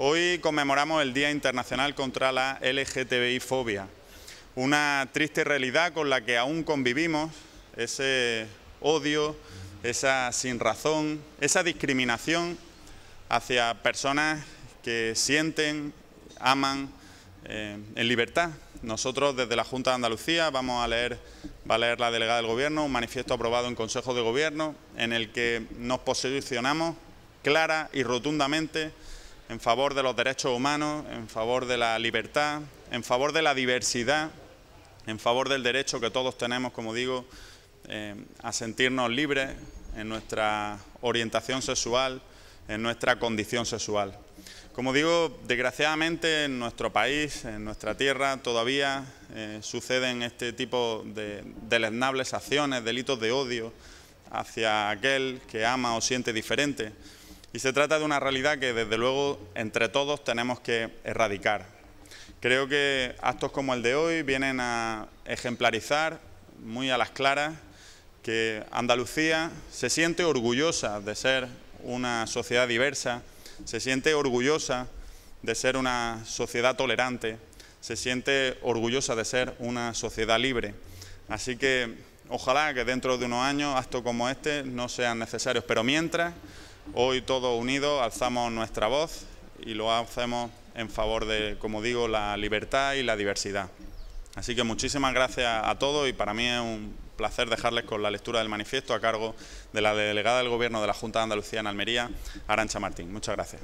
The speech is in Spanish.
Hoy conmemoramos el Día Internacional contra la LGTBI-fobia, una triste realidad con la que aún convivimos, ese odio, esa sin razón, esa discriminación hacia personas que sienten, aman eh, en libertad. Nosotros desde la Junta de Andalucía vamos a leer, va a leer la delegada del Gobierno, un manifiesto aprobado en Consejo de Gobierno en el que nos posicionamos clara y rotundamente en favor de los derechos humanos, en favor de la libertad, en favor de la diversidad, en favor del derecho que todos tenemos, como digo, eh, a sentirnos libres en nuestra orientación sexual, en nuestra condición sexual. Como digo, desgraciadamente en nuestro país, en nuestra tierra, todavía eh, suceden este tipo de deleznables acciones, delitos de odio hacia aquel que ama o siente diferente. Y se trata de una realidad que desde luego entre todos tenemos que erradicar. Creo que actos como el de hoy vienen a ejemplarizar muy a las claras que Andalucía se siente orgullosa de ser una sociedad diversa, se siente orgullosa de ser una sociedad tolerante, se siente orgullosa de ser una sociedad libre. Así que ojalá que dentro de unos años actos como este no sean necesarios, pero mientras Hoy todos unidos alzamos nuestra voz y lo hacemos en favor de, como digo, la libertad y la diversidad. Así que muchísimas gracias a todos y para mí es un placer dejarles con la lectura del manifiesto a cargo de la delegada del Gobierno de la Junta de Andalucía en Almería, Arancha Martín. Muchas gracias.